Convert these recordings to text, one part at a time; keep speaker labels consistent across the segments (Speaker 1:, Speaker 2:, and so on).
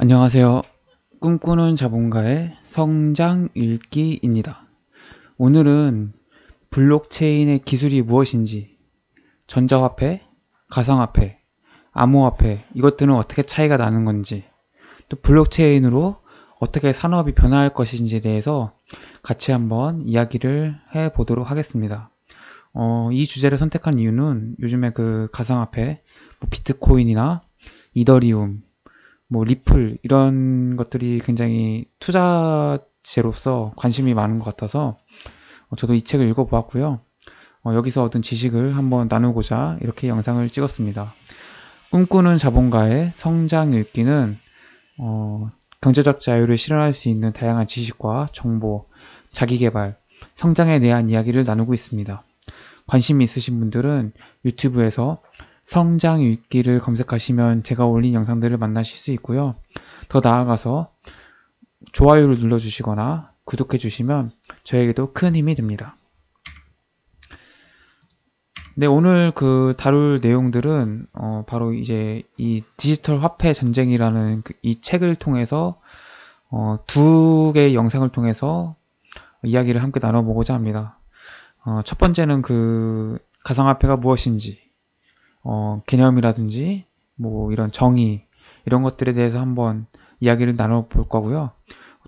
Speaker 1: 안녕하세요. 꿈꾸는 자본가의 성장 읽기입니다. 오늘은 블록체인의 기술이 무엇인지, 전자화폐, 가상화폐, 암호화폐, 이것들은 어떻게 차이가 나는 건지, 또 블록체인으로 어떻게 산업이 변화할 것인지에 대해서 같이 한번 이야기를 해 보도록 하겠습니다. 어, 이 주제를 선택한 이유는 요즘에 그 가상화폐, 뭐 비트코인이나 이더리움, 뭐 리플 이런 것들이 굉장히 투자재로서 관심이 많은 것 같아서 어, 저도 이 책을 읽어보았고요. 어, 여기서 얻은 지식을 한번 나누고자 이렇게 영상을 찍었습니다. 꿈꾸는 자본가의 성장 읽기는 어, 경제적 자유를 실현할 수 있는 다양한 지식과 정보, 자기개발, 성장에 대한 이야기를 나누고 있습니다. 관심이 있으신 분들은 유튜브에서 성장 읽기를 검색하시면 제가 올린 영상들을 만나실 수 있고요. 더 나아가서 좋아요를 눌러주시거나 구독해 주시면 저에게도 큰 힘이 됩니다. 네, 오늘 그 다룰 내용들은 어, 바로 이제 이 디지털 화폐 전쟁이라는 그이 책을 통해서 어, 두 개의 영상을 통해서 이야기를 함께 나눠보고자 합니다. 어, 첫 번째는 그 가상화폐가 무엇인지, 어, 개념이라든지 뭐 이런 정의 이런 것들에 대해서 한번 이야기를 나눠볼 거고요.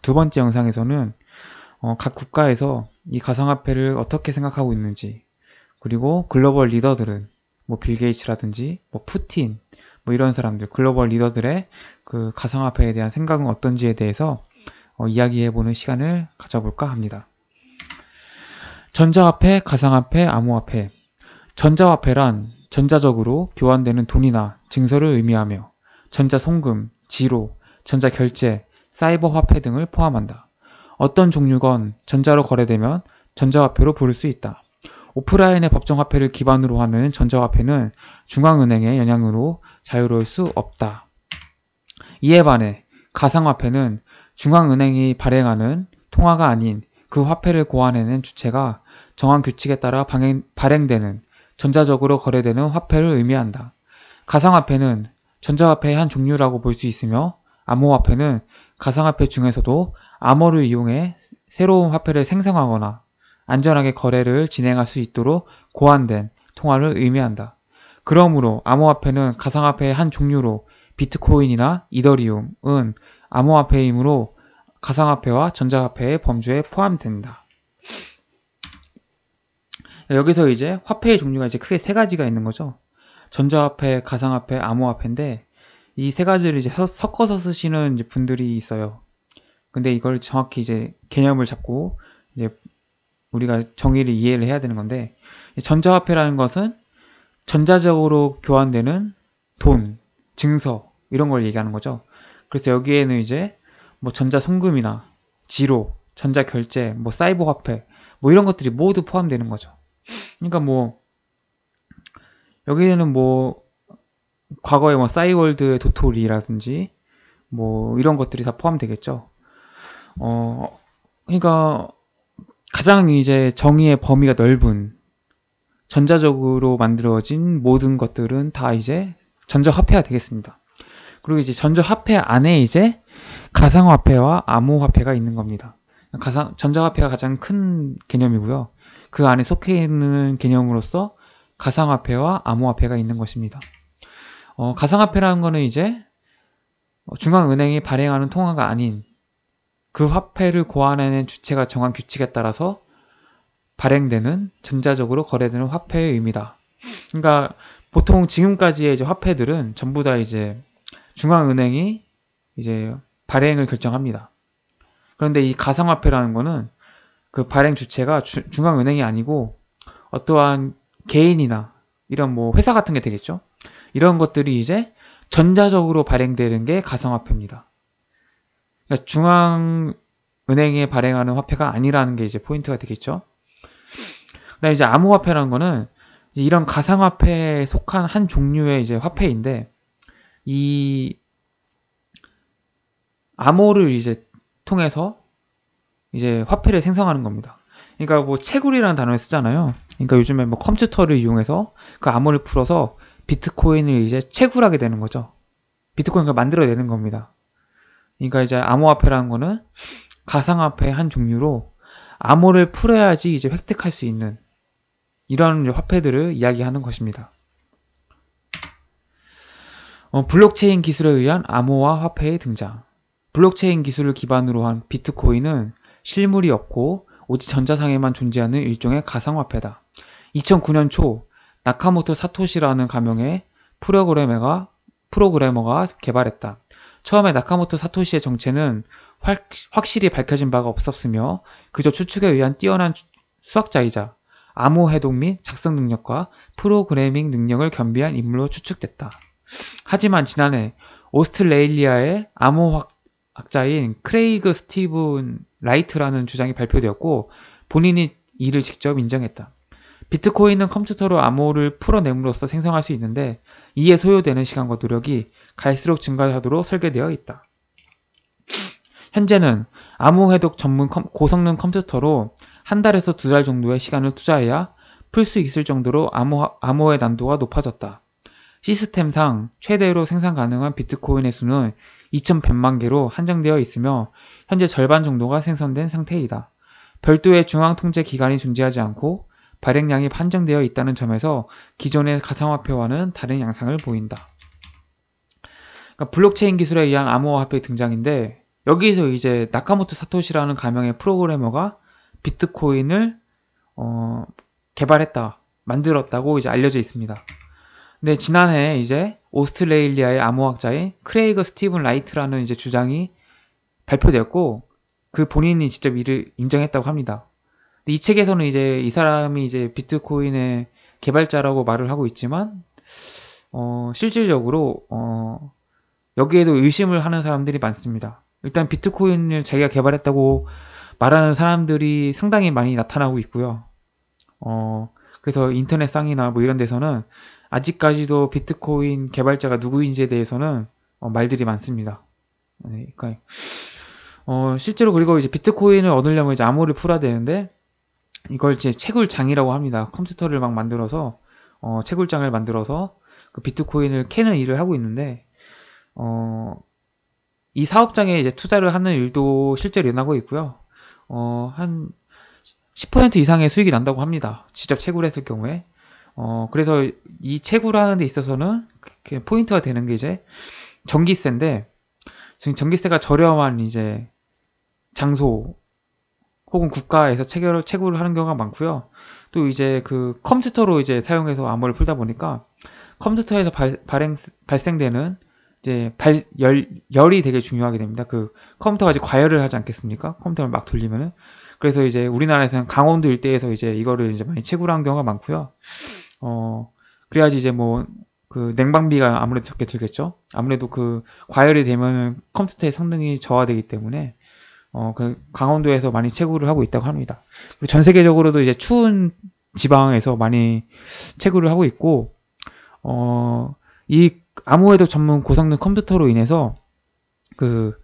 Speaker 1: 두 번째 영상에서는 어, 각 국가에서 이 가상화폐를 어떻게 생각하고 있는지 그리고 글로벌 리더들은 뭐 빌게이츠라든지 뭐 푸틴 뭐 이런 사람들 글로벌 리더들의 그 가상화폐에 대한 생각은 어떤지에 대해서 어, 이야기해보는 시간을 가져볼까 합니다. 전자화폐, 가상화폐, 암호화폐 전자화폐란 전자적으로 교환되는 돈이나 증서를 의미하며 전자송금, 지로, 전자결제, 사이버 화폐 등을 포함한다. 어떤 종류건 전자로 거래되면 전자화폐로 부를 수 있다. 오프라인의 법정화폐를 기반으로 하는 전자화폐는 중앙은행의 영향으로 자유로울 수 없다. 이에 반해 가상화폐는 중앙은행이 발행하는 통화가 아닌 그 화폐를 고안해낸 주체가 정한 규칙에 따라 발행되는 전자적으로 거래되는 화폐를 의미한다. 가상화폐는 전자화폐의 한 종류라고 볼 수 있으며 암호화폐는 가상화폐 중에서도 암호를 이용해 새로운 화폐를 생성하거나 안전하게 거래를 진행할 수 있도록 고안된 통화를 의미한다. 그러므로 암호화폐는 가상화폐의 한 종류로 비트코인이나 이더리움은 암호화폐이므로 가상화폐와 전자화폐의 범주에 포함된다. 여기서 이제 화폐의 종류가 이제 크게 세 가지가 있는 거죠. 전자화폐, 가상화폐, 암호화폐인데 이 세 가지를 이제 섞어서 쓰시는 분들이 있어요. 근데 이걸 정확히 이제 개념을 잡고 이제 우리가 정의를 이해를 해야 되는 건데 전자화폐라는 것은 전자적으로 교환되는 돈, 증서 이런 걸 얘기하는 거죠. 그래서 여기에는 이제 뭐 전자 송금이나 지로, 전자 결제, 뭐 사이버 화폐 뭐 이런 것들이 모두 포함되는 거죠. 그러니까 뭐 여기에는 뭐 과거에 뭐 싸이월드의 도토리라든지 뭐 이런 것들이 다 포함되겠죠. 어 그러니까 가장 이제 정의의 범위가 넓은 전자적으로 만들어진 모든 것들은 다 이제 전자화폐가 되겠습니다. 그리고 이제 전자화폐 안에 이제 가상화폐와 암호화폐가 있는 겁니다. 가상 전자화폐가 가장 큰 개념이고요. 그 안에 속해 있는 개념으로서 가상화폐와 암호화폐가 있는 것입니다. 어, 가상화폐라는 거는 이제 중앙은행이 발행하는 통화가 아닌 그 화폐를 고안하는 주체가 정한 규칙에 따라서 발행되는 전자적으로 거래되는 화폐의 의미다. 그러니까 보통 지금까지의 이제 화폐들은 전부 다 이제 중앙은행이 이제 발행을 결정합니다. 그런데 이 가상화폐라는 거는 그 발행 주체가 주, 중앙은행이 아니고 어떠한 개인이나 이런 뭐 회사 같은 게 되겠죠. 이런 것들이 이제 전자적으로 발행되는 게 가상화폐입니다. 그러니까 중앙은행에 발행하는 화폐가 아니라는 게 이제 포인트가 되겠죠. 그다음에 이제 암호화폐라는 거는 이런 가상화폐에 속한 한 종류의 이제 화폐인데 이 암호를 이제 통해서 이제 화폐를 생성하는 겁니다. 그러니까 뭐 채굴이라는 단어를 쓰잖아요. 그러니까 요즘에 뭐 컴퓨터를 이용해서 그 암호를 풀어서 비트코인을 이제 채굴하게 되는 거죠. 비트코인을 만들어내는 겁니다. 그러니까 이제 암호화폐라는 거는 가상화폐의 한 종류로 암호를 풀어야지 이제 획득할 수 있는 이런 화폐들을 이야기하는 것입니다. 어, 블록체인 기술에 의한 암호화 화폐의 등장 블록체인 기술을 기반으로 한 비트코인은 실물이 없고 오직 전자상에만 존재하는 일종의 가상화폐다. 2009년 초 나카모토 사토시라는 가명의 프로그래머가, 프로그래머가 개발했다. 처음에 나카모토 사토시의 정체는 활, 확실히 밝혀진 바가 없었으며 그저 추측에 의한 뛰어난 수학자이자 암호 해독 및 작성 능력과 프로그래밍 능력을 겸비한 인물로 추측됐다. 하지만 지난해 오스트레일리아의 암호학 학자인 크레이그 스티븐 라이트라는 주장이 발표되었고 본인이 이를 직접 인정했다. 비트코인은 컴퓨터로 암호를 풀어냄으로써 생성할 수 있는데 이에 소요되는 시간과 노력이 갈수록 증가하도록 설계되어 있다. 현재는 암호 해독 전문 컴, 고성능 컴퓨터로 한 달에서 두 달 정도의 시간을 투자해야 풀 수 있을 정도로 암호, 암호의 난도가 높아졌다. 시스템상 최대로 생산 가능한 비트코인의 수는 2,100만 개로 한정되어 있으며 현재 절반 정도가 생성된 상태이다. 별도의 중앙통제기관이 존재하지 않고 발행량이 판정되어 있다는 점에서 기존의 가상화폐와는 다른 양상을 보인다. 그러니까 블록체인 기술에 의한 암호화폐 등장인데 여기서 이제 나카모토 사토시라는 가명의 프로그래머가 비트코인을 어, 개발했다, 만들었다고 이제 알려져 있습니다. 근데 지난해 이제 오스트레일리아의 암호학자인 크레이그 스티븐 라이트라는 이제 주장이 발표되었고 그 본인이 직접 이를 인정했다고 합니다. 이 책에서는 이제 이 사람이 이제 비트코인의 개발자라고 말을 하고 있지만 어, 실질적으로 어, 여기에도 의심을 하는 사람들이 많습니다. 일단 비트코인을 자기가 개발했다고 말하는 사람들이 상당히 많이 나타나고 있고요. 어, 그래서 인터넷상이나 뭐 이런 데서는 아직까지도 비트코인 개발자가 누구인지에 대해서는 어, 말들이 많습니다. 네, 그러니까 어, 실제로 그리고 이제 비트코인을 얻으려면 이제 암호를 풀어야 되는데 이걸 이제 채굴장이라고 합니다. 컴퓨터를 막 만들어서 어, 채굴장을 만들어서 그 비트코인을 캐는 일을 하고 있는데 어, 이 사업장에 이제 투자를 하는 일도 실제로 일어나고 있고요. 어, 한 10% 이상의 수익이 난다고 합니다. 직접 채굴했을 경우에. 어, 그래서 이 채굴하는 데 있어서는 그게 포인트가 되는 게 이제 전기세인데, 지금 전기세가 저렴한 이제 장소 혹은 국가에서 체결, 채굴을 하는 경우가 많고요. 또 이제 그 컴퓨터로 이제 사용해서 암호를 풀다 보니까 컴퓨터에서 발, 발행, 발생되는 이제 발, 열, 열이 되게 중요하게 됩니다. 그 컴퓨터가 이제 과열을 하지 않겠습니까? 컴퓨터를 막 돌리면은. 그래서 이제 우리나라에서는 강원도 일대에서 이제 이거를 이제 많이 채굴한 경우가 많고요. 어, 그래야지 이제 뭐, 그 냉방비가 아무래도 적게 들겠죠? 아무래도 그 과열이 되면 컴퓨터의 성능이 저하되기 때문에, 어, 그 강원도에서 많이 채굴을 하고 있다고 합니다. 전 세계적으로도 이제 추운 지방에서 많이 채굴을 하고 있고, 어, 이 암호해독 전문 고성능 컴퓨터로 인해서 그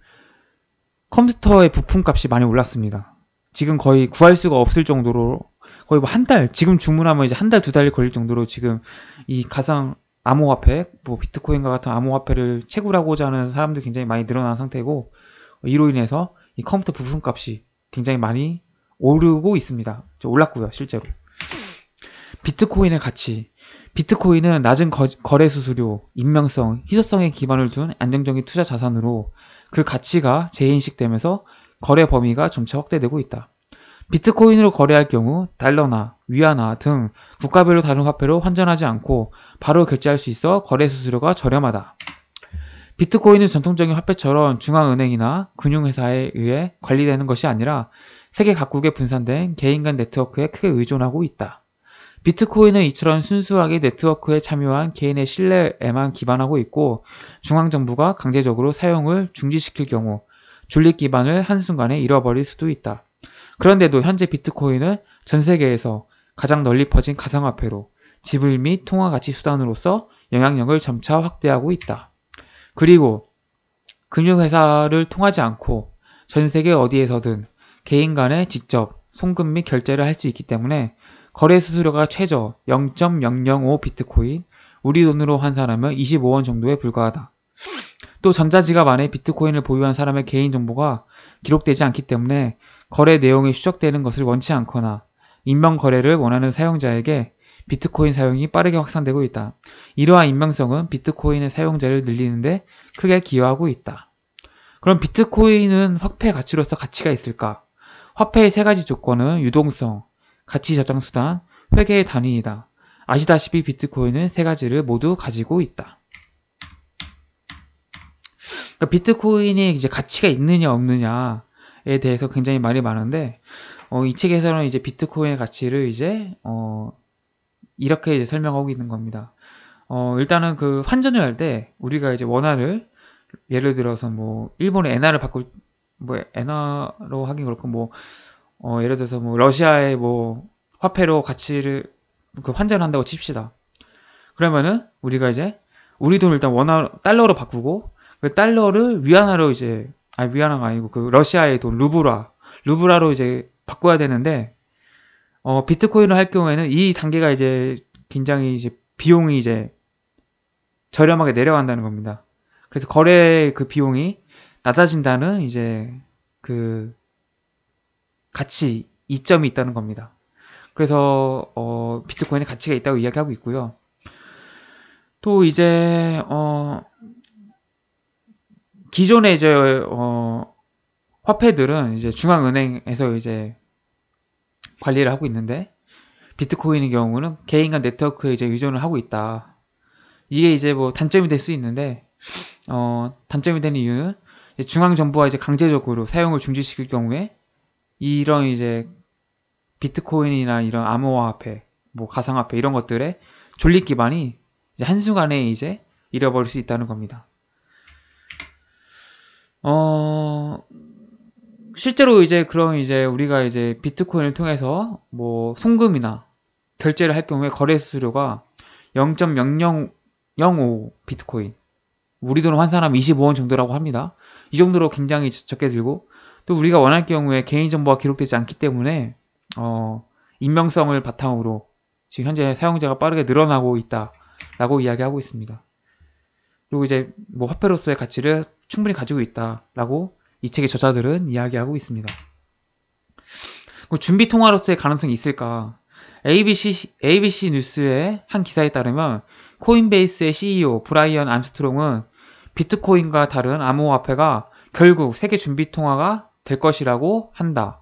Speaker 1: 컴퓨터의 부품 값이 많이 올랐습니다. 지금 거의 구할 수가 없을 정도로 거의 뭐 한 달, 지금 주문하면 이제 한 달, 두 달이 걸릴 정도로 지금 이 가상 암호화폐, 뭐 비트코인과 같은 암호화폐를 채굴하고자 하는 사람들 굉장히 많이 늘어난 상태고 이로 인해서 이 컴퓨터 부품값이 굉장히 많이 오르고 있습니다. 올랐고요, 실제로. 비트코인의 가치. 비트코인은 낮은 거, 거래 수수료, 익명성, 희소성에 기반을 둔 안정적인 투자 자산으로 그 가치가 재인식되면서 거래 범위가 점차 확대되고 있다. 비트코인으로 거래할 경우 달러나 위안화 등 국가별로 다른 화폐로 환전하지 않고 바로 결제할 수 있어 거래 수수료가 저렴하다. 비트코인은 전통적인 화폐처럼 중앙은행이나 금융회사에 의해 관리되는 것이 아니라 세계 각국에 분산된 개인 간 네트워크에 크게 의존하고 있다. 비트코인은 이처럼 순수하게 네트워크에 참여한 개인의 신뢰에만 기반하고 있고 중앙정부가 강제적으로 사용을 중지시킬 경우 줄리 기반을 한순간에 잃어버릴 수도 있다. 그런데도 현재 비트코인은 전 세계에서 가장 널리 퍼진 가상화폐로 지불 및 통화 가치 수단으로서 영향력을 점차 확대하고 있다. 그리고 금융회사를 통하지 않고 전 세계 어디에서든 개인 간에 직접 송금 및 결제를 할 수 있기 때문에 거래 수수료가 최저 0.005 비트코인, 우리 돈으로 한 사람은 25원 정도에 불과하다. 또 전자지갑 안에 비트코인을 보유한 사람의 개인 정보가 기록되지 않기 때문에 거래 내용이 추적되는 것을 원치 않거나 인명 거래를 원하는 사용자에게 비트코인 사용이 빠르게 확산되고 있다. 이러한 인명성은 비트코인의 사용자를 늘리는데 크게 기여하고 있다. 그럼 비트코인은 화폐 가치로서 가치가 있을까? 화폐의 세 가지 조건은 유동성, 가치 저장 수단, 회계의 단위이다. 아시다시피 비트코인은 세 가지를 모두 가지고 있다. 그러니까 비트코인이 이제 가치가 있느냐 없느냐 비트코인에 대해서 굉장히 말이 많은데 어, 이 책에서는 이제 비트코인의 가치를 이제 어, 이렇게 이제 설명하고 있는 겁니다. 어, 일단은 그 환전을 할 때 우리가 이제 원화를 예를 들어서 뭐 일본의 엔화를 바꿀 뭐 엔화로 하긴 그렇고 뭐 어, 예를 들어서 뭐 러시아의 뭐 화폐로 가치를 그환전 한다고 칩시다. 그러면은 우리가 이제 우리 돈을 일단 원화 달러로 바꾸고 그 달러를 위안화로 이제 아니 위안화가 아니고 그 러시아의 돈 루브라 루브라로 이제 바꿔야 되는데 어 비트코인을 할 경우에는 이 단계가 이제 굉장히 이제 비용이 이제 저렴하게 내려간다는 겁니다. 그래서 거래 그 비용이 낮아진다는 이제 그 가치 이점이 있다는 겁니다. 그래서 어 비트코인의 가치가 있다고 이야기하고 있고요. 또 이제 어 기존의 이제 어, 화폐들은 이제 중앙은행에서 이제 관리를 하고 있는데 비트코인의 경우는 개인 과 네트워크에 이제 의존을 하고 있다. 이게 이제 뭐 단점이 될 수 있는데 어, 단점이 되는 이유는 중앙 정부가 이제 강제적으로 사용을 중지시킬 경우에 이런 이제 비트코인이나 이런 암호화폐, 뭐 가상화폐 이런 것들의 존립 기반이 한순간에 이제 잃어버릴 수 있다는 겁니다. 어, 실제로 이제 그런 이제 우리가 이제 비트코인을 통해서 뭐 송금이나 결제를 할 경우에 거래 수수료가 0.0005 비트코인 우리 돈으로 환산하면 25원 정도라고 합니다. 이 정도로 굉장히 적게 들고 또 우리가 원할 경우에 개인 정보가 기록되지 않기 때문에 어, 익명성을 바탕으로 지금 현재 사용자가 빠르게 늘어나고 있다라고 이야기하고 있습니다. 그리고 이제 뭐 화폐로서의 가치를 충분히 가지고 있다라고 이 책의 저자들은 이야기하고 있습니다. 준비 통화로서의 가능성이 있을까? ABC, ABC 뉴스의 한 기사에 따르면 코인베이스의 CEO 브라이언 암스트롱은 비트코인과 다른 암호화폐가 결국 세계 준비 통화가 될 것이라고 한다.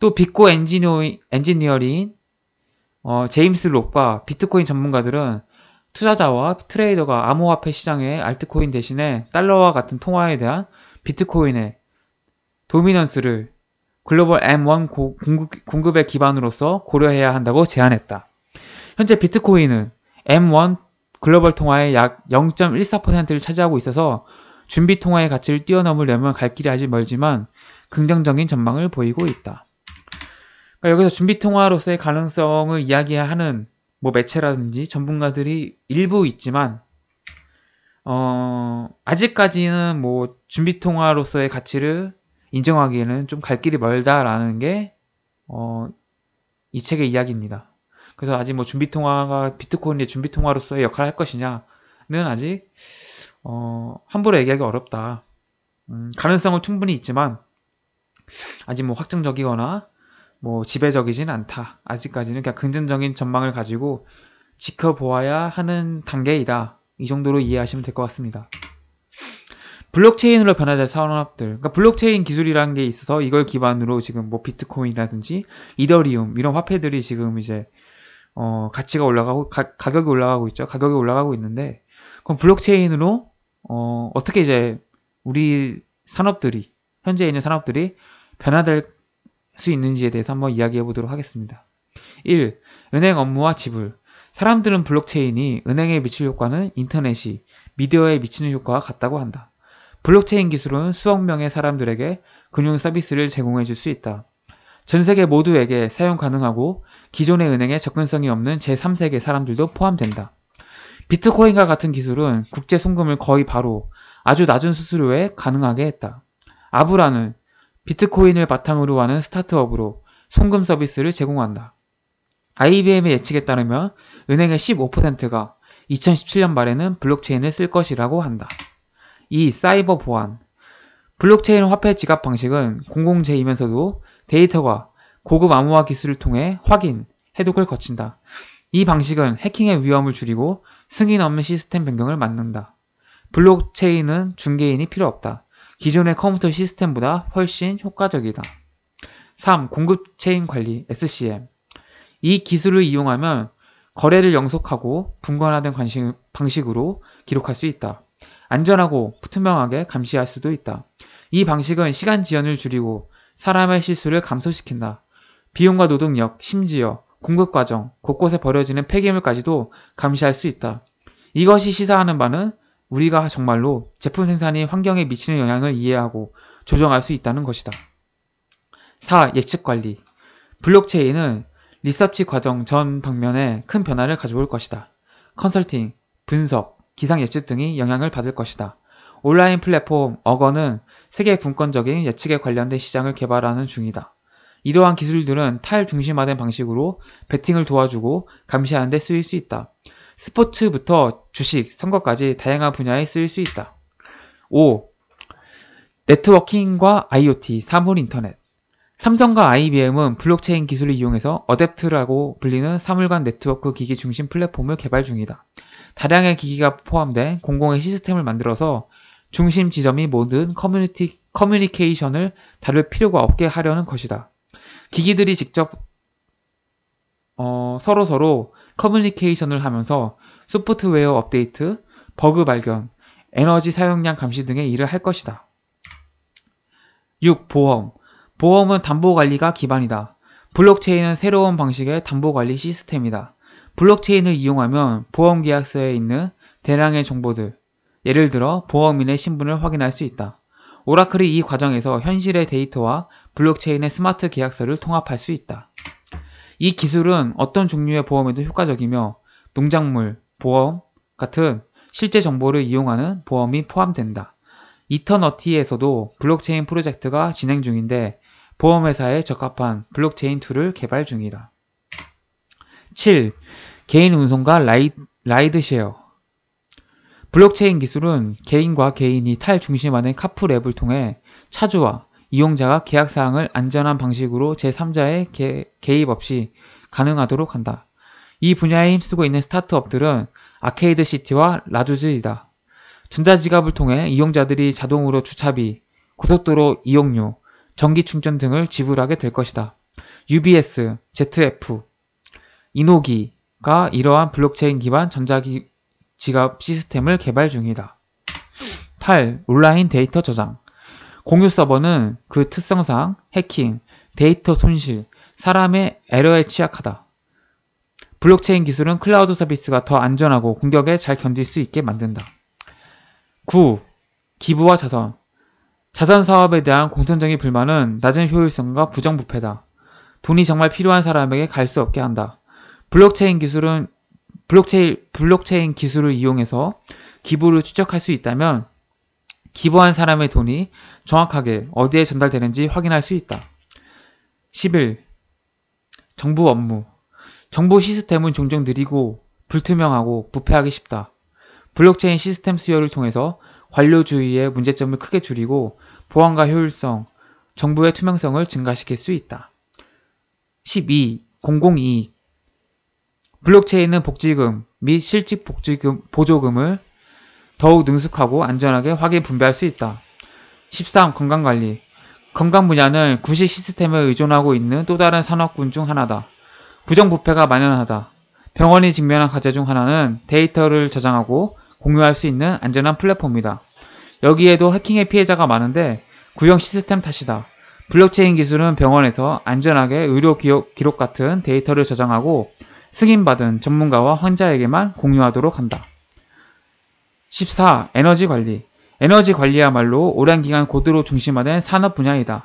Speaker 1: 또 비코 엔지니어인 어, 제임스 롭과 비트코인 전문가들은 투자자와 트레이더가 암호화폐 시장의 알트코인 대신에 달러와 같은 통화에 대한 비트코인의 도미넌스를 글로벌 M1 공급, 공급의 기반으로서 고려해야 한다고 제안했다. 현재 비트코인은 M1 글로벌 통화의 약 0.14%를 차지하고 있어서 준비 통화의 가치를 뛰어넘으려면 갈 길이 아직 멀지만 긍정적인 전망을 보이고 있다. 그러니까 여기서 준비 통화로서의 가능성을 이야기하는 뭐 매체라든지 전문가들이 일부 있지만 어, 아직까지는 뭐 준비 통화로서의 가치를 인정하기에는 좀 갈 길이 멀다라는 게 어, 이 책의 이야기입니다. 그래서 아직 뭐 준비 통화가 비트코인의 준비 통화로서의 역할을 할 것이냐는 아직 어, 함부로 얘기하기 어렵다. 음, 가능성은 충분히 있지만 아직 뭐 확정적이거나 뭐 지배적이진 않다. 아직까지는 그냥 긍정적인 전망을 가지고 지켜보아야 하는 단계이다. 이 정도로 이해하시면 될 것 같습니다. 블록체인으로 변화될 산업들. 그러니까 블록체인 기술이라는 게 있어서 이걸 기반으로 지금 뭐 비트코인이라든지 이더리움 이런 화폐들이 지금 이제 어 가치가 올라가고 가, 격이 올라가고 있죠. 가격이 올라가고 있는데 그럼 블록체인으로 어 어떻게 이제 우리 산업들이 현재 있는 산업들이 변화될 수 있는지에 대해서 한번 이야기해 보도록 하겠습니다. 1. 은행 업무와 지불. 사람들은 블록체인이 은행에 미칠 효과는 인터넷이 미디어에 미치는 효과와 같다고 한다. 블록체인 기술은 수억 명의 사람들에게 금융 서비스를 제공해 줄 수 있다. 전 세계 모두에게 사용 가능하고 기존의 은행에 접근성이 없는 제3세계 사람들도 포함된다. 비트코인과 같은 기술은 국제 송금을 거의 바로 아주 낮은 수수료에 가능하게 했다. 아브라는 비트코인을 바탕으로 하는 스타트업으로 송금 서비스를 제공한다. IBM의 예측에 따르면 은행의 15%가 2017년 말에는 블록체인을 쓸 것이라고 한다. 이 사이버 보안. 블록체인 화폐 지갑 방식은 공공재이면서도 데이터가 고급 암호화 기술을 통해 확인, 해독을 거친다. 이 방식은 해킹의 위험을 줄이고 승인 없는 시스템 변경을 막는다. 블록체인은 중개인이 필요 없다. 기존의 컴퓨터 시스템보다 훨씬 효과적이다. 3. 공급 체인 관리 SCM 이 기술을 이용하면 거래를 영속하고 분관화된 방식으로 기록할 수 있다. 안전하고 투명하게 감시할 수도 있다. 이 방식은 시간 지연을 줄이고 사람의 실수를 감소시킨다. 비용과 노동력, 심지어 공급 과정, 곳곳에 버려지는 폐기물까지도 감시할 수 있다. 이것이 시사하는 바는 우리가 정말로 제품 생산이 환경에 미치는 영향을 이해하고 조정할 수 있다는 것이다. 4. 예측 관리. 블록체인은 리서치 과정 전 방면에 큰 변화를 가져올 것이다. 컨설팅, 분석, 기상 예측 등이 영향을 받을 것이다. 온라인 플랫폼 어거는 세계 분권적인 예측에 관련된 시장을 개발하는 중이다. 이러한 기술들은 탈중심화된 방식으로 베팅을 도와주고 감시하는 데 쓰일 수 있다. 스포츠부터 주식, 선거까지 다양한 분야에 쓰일 수 있다. 5. 네트워킹과 IoT, 사물 인터넷. 삼성과 IBM은 블록체인 기술을 이용해서 어댑트라고 불리는 사물관 네트워크 기기 중심 플랫폼을 개발 중이다. 다량의 기기가 포함된 공공의 시스템을 만들어서 중심 지점이 모든 커뮤니티, 커뮤니케이션을 다룰 필요가 없게 하려는 것이다. 기기들이 직접 어, 서로 서로 커뮤니케이션을 하면서 소프트웨어 업데이트, 버그 발견, 에너지 사용량 감시 등의 일을 할 것이다. 6. 보험 보험은 담보관리가 기반이다. 블록체인은 새로운 방식의 담보관리 시스템이다. 블록체인을 이용하면 보험계약서에 있는 대량의 정보들, 예를 들어 보험인의 신분을 확인할 수 있다. 오라클이 이 과정에서 현실의 데이터와 블록체인의 스마트 계약서를 통합할 수 있다. 이 기술은 어떤 종류의 보험에도 효과적이며 농작물, 보험 같은 실제 정보를 이용하는 보험이 포함된다. 이터너티에서도 블록체인 프로젝트가 진행 중인데 보험회사에 적합한 블록체인 툴을 개발 중이다. 7. 개인 운송과 라이, 라이드쉐어 블록체인 기술은 개인과 개인이 탈중심 안의 카풀 앱을 통해 차주와 이용자가 계약 사항을 안전한 방식으로 제3자의 개, 개입 없이 가능하도록 한다. 이 분야에 힘쓰고 있는 스타트업들은 아케이드 시티와 라주즈이다. 전자지갑을 통해 이용자들이 자동으로 주차비, 고속도로 이용료, 전기 충전 등을 지불하게 될 것이다. UBS, ZF, 이노기가 이러한 블록체인 기반 전자지갑 시스템을 개발 중이다. 8. 온라인 데이터 저장 공유 서버는 그 특성상 해킹, 데이터 손실, 사람의 에러에 취약하다. 블록체인 기술은 클라우드 서비스가 더 안전하고 공격에 잘 견딜 수 있게 만든다. 9. 기부와 자선. 자선 사업에 대한 공통적인 불만은 낮은 효율성과 부정부패다. 돈이 정말 필요한 사람에게 갈 수 없게 한다. 블록체인 기술은 블록체인, 블록체인 기술을 이용해서 기부를 추적할 수 있다면 기부한 사람의 돈이 정확하게 어디에 전달되는지 확인할 수 있다. 11. 정부 업무 정보 시스템은 종종 느리고 불투명하고 부패하기 쉽다. 블록체인 시스템 수요를 통해서 관료주의의 문제점을 크게 줄이고 보안과 효율성, 정부의 투명성을 증가시킬 수 있다. 12. 공공이익 블록체인은 복지금 및 실직 복지금 보조금을 더욱 능숙하고 안전하게 화기 분배할 수 있다. 13. 건강관리 건강 분야는 구식 시스템에 의존하고 있는 또 다른 산업군 중 하나다. 부정부패가 만연하다. 병원이 직면한 과제 중 하나는 데이터를 저장하고 공유할 수 있는 안전한 플랫폼이다. 여기에도 해킹의 피해자가 많은데 구형 시스템 탓이다. 블록체인 기술은 병원에서 안전하게 의료 기록 같은 데이터를 저장하고 승인받은 전문가와 환자에게만 공유하도록 한다. 14. 에너지 관리. 에너지 관리야말로 오랜 기간 고도로 중심화된 산업 분야이다.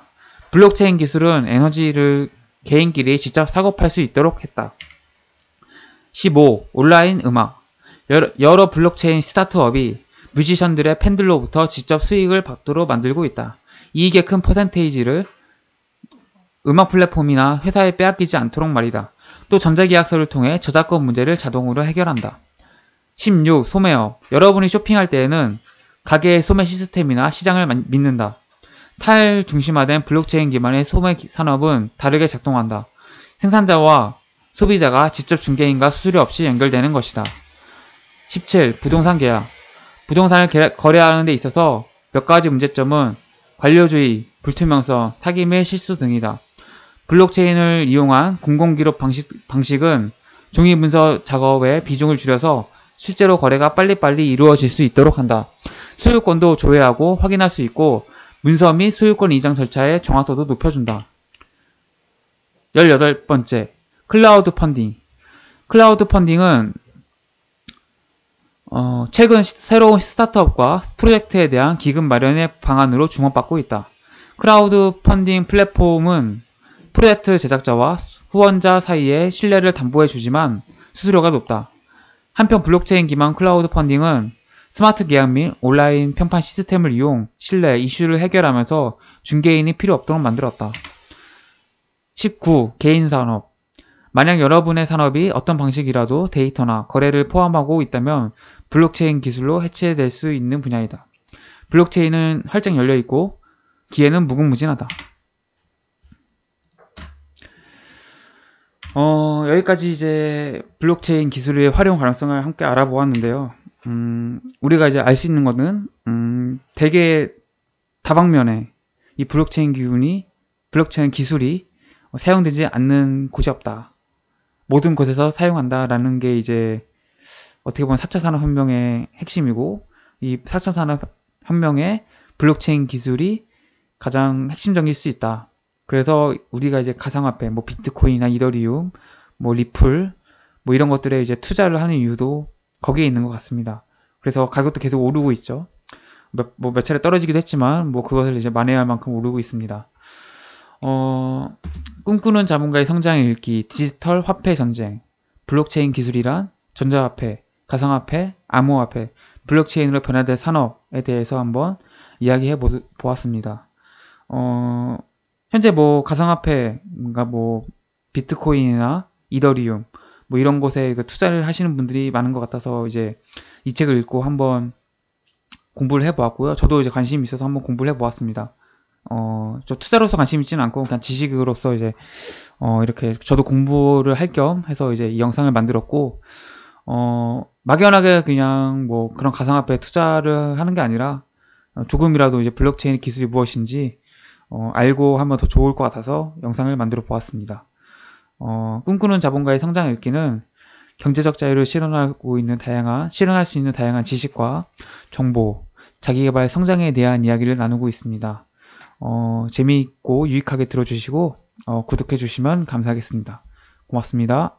Speaker 1: 블록체인 기술은 에너지를 개인끼리 직접 사고팔 수 있도록 했다. 15. 온라인 음악. 여러, 여러 블록체인 스타트업이 뮤지션들의 팬들로부터 직접 수익을 받도록 만들고 있다. 이익의 큰 퍼센테이지를 음악 플랫폼이나 회사에 빼앗기지 않도록 말이다. 또 전자계약서를 통해 저작권 문제를 자동으로 해결한다. 16. 소매업. 여러분이 쇼핑할 때에는 가게의 소매 시스템이나 시장을 믿는다. 탈 중심화된 블록체인 기반의 소매 산업은 다르게 작동한다. 생산자와 소비자가 직접 중개인과 수수료 없이 연결되는 것이다. 17. 부동산 계약. 부동산을 거래하는 데 있어서 몇 가지 문제점은 관료주의, 불투명성, 사기의 실수 등이다. 블록체인을 이용한 공공기록 방식, 방식은 종이 문서 작업의 비중을 줄여서 실제로 거래가 빨리빨리 이루어질 수 있도록 한다. 소유권도 조회하고 확인할 수 있고 문서 및 소유권 이전 절차의 정확도도 높여준다. 18번째, 클라우드 펀딩. 클라우드 펀딩은 어, 최근 시, 새로운 스타트업과 프로젝트에 대한 기금 마련의 방안으로 주목받고 있다. 클라우드 펀딩 플랫폼은 프로젝트 제작자와 후원자 사이의 신뢰를 담보해주지만 수수료가 높다. 한편 블록체인 기반 클라우드 펀딩은 스마트 계약 및 온라인 평판 시스템을 이용 실내 이슈를 해결하면서 중개인이 필요 없도록 만들었다. 19. 개인 산업. 만약 여러분의 산업이 어떤 방식이라도 데이터나 거래를 포함하고 있다면 블록체인 기술로 해체될 수 있는 분야이다. 블록체인은 활짝 열려있고 기회는 무궁무진하다. 어, 여기까지 이제 블록체인 기술의 활용 가능성을 함께 알아보았는데요. 음, 우리가 이제 알 수 있는 것은 음, 되게 다방면에 이 블록체인 기운이 블록체인 기술이 사용되지 않는 곳이 없다. 모든 곳에서 사용한다라는 게 이제 어떻게 보면 4차 산업혁명의 핵심이고 이 4차 산업혁명의 블록체인 기술이 가장 핵심적일 수 있다. 그래서 우리가 이제 가상화폐, 뭐 비트코인이나 이더리움, 뭐 리플, 뭐 이런 것들에 이제 투자를 하는 이유도 거기에 있는 것 같습니다. 그래서 가격도 계속 오르고 있죠. 몇, 뭐몇 차례 떨어지기도 했지만 뭐 그것을 이제 만회할 만큼 오르고 있습니다. 어, 꿈꾸는 자본가의 성장 의 읽기, 디지털 화폐 전쟁, 블록체인 기술이란 전자화폐, 가상화폐, 암호화폐, 블록체인으로 변화될 산업에 대해서 한번 이야기해 보았습니다. 어, 현재 뭐 가상화폐, 뭔가 그러니까 뭐 비트코인이나 이더리움 뭐 이런 곳에 그 투자를 하시는 분들이 많은 것 같아서 이제 이 책을 읽고 한번 공부를 해보았고요. 저도 이제 관심이 있어서 한번 공부를 해보았습니다. 어, 저 투자로서 관심 있지는 않고 그냥 지식으로서 이제 어, 이렇게 저도 공부를 할 겸 해서 이제 이 영상을 만들었고 어, 막연하게 그냥 뭐 그런 가상화폐 투자를 하는 게 아니라 어, 조금이라도 이제 블록체인 기술이 무엇인지 어, 알고 하면 더 좋을 것 같아서 영상을 만들어 보았습니다. 어, 꿈꾸는 자본가의 성장 읽기는 경제적 자유를 실현하고 있는 다양한 실현할 수 있는 다양한 지식과 정보, 자기개발 성장에 대한 이야기를 나누고 있습니다. 어, 재미있고 유익하게 들어주시고 어, 구독해 주시면 감사하겠습니다. 고맙습니다.